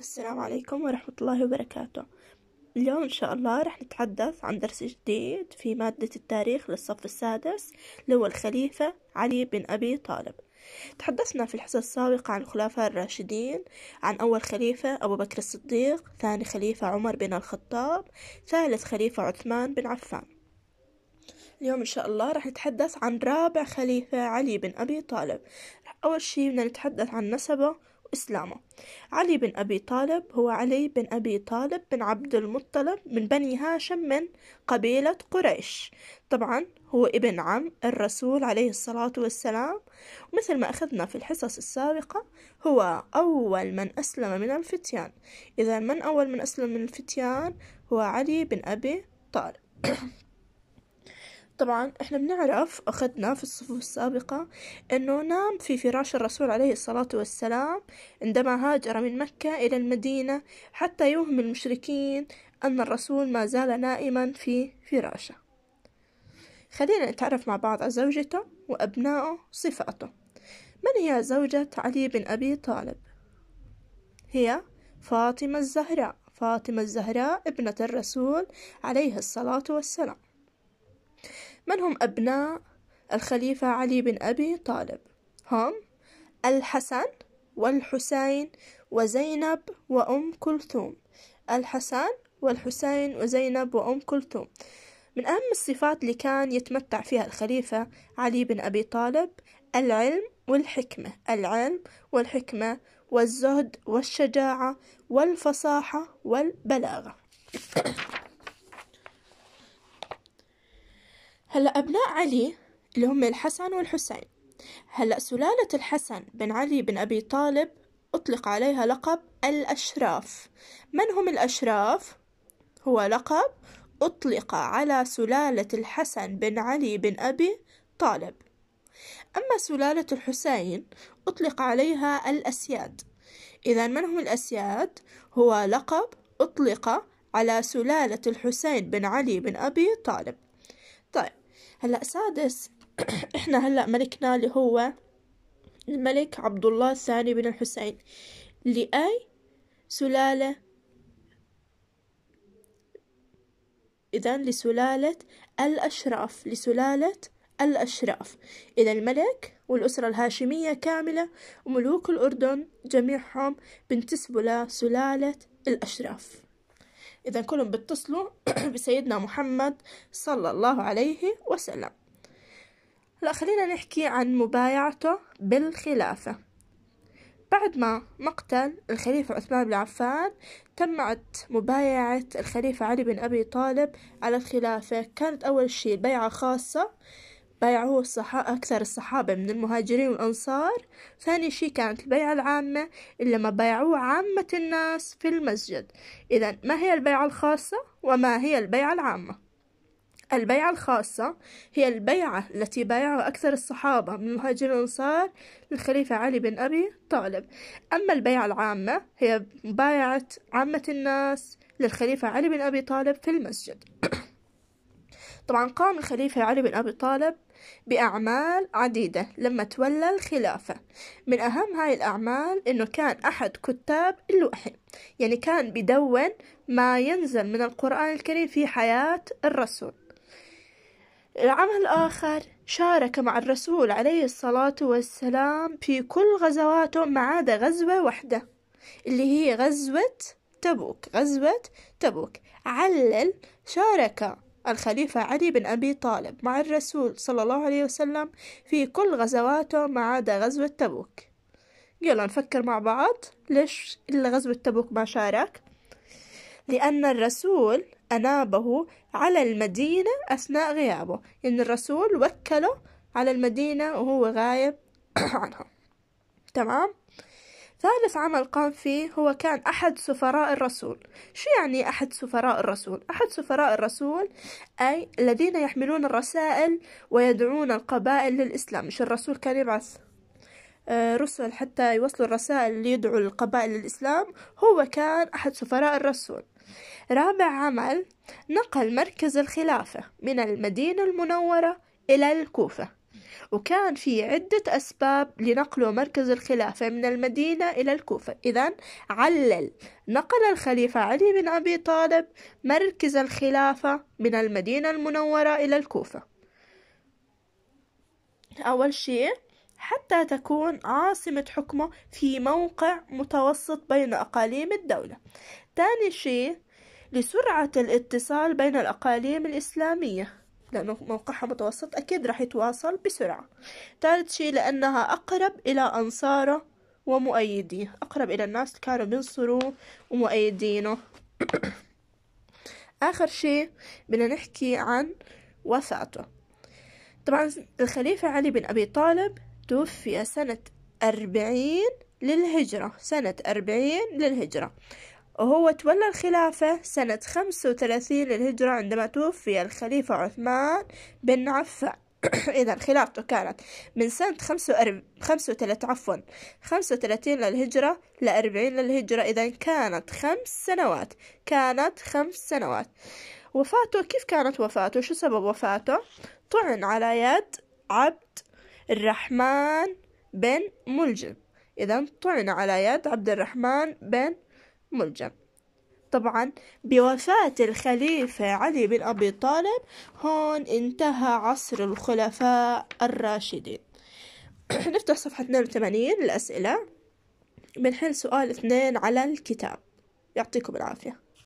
السلام عليكم ورحمة الله وبركاته اليوم إن شاء الله رح نتحدث عن درس جديد في مادة التاريخ للصف السادس اللي هو الخليفة علي بن أبي طالب تحدثنا في الحصة السابقة عن الخلفاء الراشدين عن أول خليفة أبو بكر الصديق ثاني خليفة عمر بن الخطاب ثالث خليفة عثمان بن عفان اليوم إن شاء الله رح نتحدث عن رابع خليفة علي بن أبي طالب أول شي بدنا نتحدث عن نسبه إسلامه علي بن أبي طالب هو علي بن أبي طالب بن عبد المطلب من بني هاشم من قبيلة قريش طبعا هو ابن عم الرسول عليه الصلاة والسلام ومثل ما أخذنا في الحصص السابقة هو أول من أسلم من الفتيان إذا من أول من أسلم من الفتيان هو علي بن أبي طالب طبعا احنا بنعرف أخذنا في الصفوف السابقة أنه نام في فراش الرسول عليه الصلاة والسلام عندما هاجر من مكة إلى المدينة حتى يوهم المشركين أن الرسول ما زال نائما في فراشه خلينا نتعرف مع بعض على زوجته وأبنائه وصفاته من هي زوجة علي بن أبي طالب؟ هي فاطمة الزهراء فاطمة الزهراء ابنة الرسول عليه الصلاة والسلام من هم أبناء الخليفة علي بن أبي طالب هم الحسن والحسين وزينب وأم كلثوم الحسن والحسين وزينب وأم كلثوم من أهم الصفات اللي كان يتمتع فيها الخليفة علي بن أبي طالب العلم والحكمة العلم والحكمة والزهد والشجاعة والفصاحة والبلاغة هلا أبناء علي اللي هم الحسن والحسين هلا سلالة الحسن بن علي بن أبي طالب أطلق عليها لقب الأشراف من هم الأشراف؟ هو لقب أطلق على سلالة الحسن بن علي بن أبي طالب أما سلالة الحسين أطلق عليها الأسياد إذا من هم الأسياد؟ هو لقب أطلق على سلالة الحسين بن علي بن أبي طالب هلا سادس احنا هلا ملكنا اللي هو الملك عبد الله الثاني بن الحسين لأي سلالة إذا لسلالة الأشراف لسلالة الأشراف إذا الملك والأسرة الهاشمية كاملة وملوك الأردن جميعهم بنتسبوا لسلالة الأشراف إذا كلهم بيتصلوا بسيدنا محمد صلى الله عليه وسلم هلا خلينا نحكي عن مبايعته بالخلافة بعد ما مقتل الخليفة عثمان بن عفان تمت مبايعة الخليفة علي بن أبي طالب على الخلافة كانت أول شيء بيعة خاصة بايعوه الصحا... أكثر الصحابة من المهاجرين والأنصار ثاني شي كانت البيعة العامة اللي ما بايعوه عامة الناس في المسجد إذا ما هي البيعة الخاصة وما هي البيعة العامة البيعة الخاصة هي البيعة التي بايعها أكثر الصحابة من مهاجرين الأنصار للخليفة علي بن أبي طالب أما البيعة العامة هي مبايعة عامة الناس للخليفة علي بن أبي طالب في المسجد طبعا قام الخليفة علي بن أبي طالب بأعمال عديدة لما تولى الخلافة من أهم هاي الأعمال إنه كان أحد كتاب الوحي يعني كان بدون ما ينزل من القرآن الكريم في حياة الرسول العمل الآخر شارك مع الرسول عليه الصلاة والسلام في كل غزواته ما عدا غزوة واحدة اللي هي غزوة تبوك غزوة تبوك علل شارك الخليفة علي بن أبي طالب مع الرسول صلى الله عليه وسلم في كل غزواته ما عدا غزوة تبوك يلا نفكر مع بعض ليش إلا غزوة تبوك ما شارك لأن الرسول أنابه على المدينة أثناء غيابه إن الرسول وكله على المدينة وهو غايب عنها تمام ثالث عمل قام فيه هو كان أحد سفراء الرسول شو يعني أحد سفراء الرسول؟ أحد سفراء الرسول أي الذين يحملون الرسائل ويدعون القبائل للإسلام مش الرسول كان يبعث آه، رسل حتى يوصلوا الرسائل اللي يدعو القبائل للإسلام هو كان أحد سفراء الرسول رابع عمل نقل مركز الخلافة من المدينة المنورة إلى الكوفة وكان في عدة أسباب لنقله مركز الخلافة من المدينة إلى الكوفة إذا علل نقل الخليفة علي بن أبي طالب مركز الخلافة من المدينة المنورة إلى الكوفة أول شيء حتى تكون عاصمة حكمه في موقع متوسط بين أقاليم الدولة تاني شيء لسرعة الاتصال بين الأقاليم الإسلامية لأنه موقعها متوسط أكيد راح يتواصل بسرعة ثالث شيء لأنها أقرب إلى أنصاره ومؤيديه أقرب إلى الناس اللي كانوا بينصروه ومؤيدينه آخر شيء بدنا نحكي عن وفاته طبعا الخليفة علي بن أبي طالب توفي سنة أربعين للهجرة سنة أربعين للهجرة وهو تولى الخلافة سنة خمسة وثلاثين للهجرة عندما توفي الخليفة عثمان بن عفان إذا خلافته كانت من سنة خمسة وثلاثة عفوا خمسة وثلاثين للهجرة لأربعين للهجرة إذا كانت خمس سنوات كانت خمس سنوات وفاته كيف كانت وفاته شو سبب وفاته طعن على يد عبد الرحمن بن ملجم إذا طعن على يد عبد الرحمن بن ملجم طبعا بوفاة الخليفة علي بن أبي طالب هون انتهى عصر الخلفاء الراشدين نفتح صفحة 82 الأسئلة بنحل سؤال اثنين على الكتاب يعطيكم العافية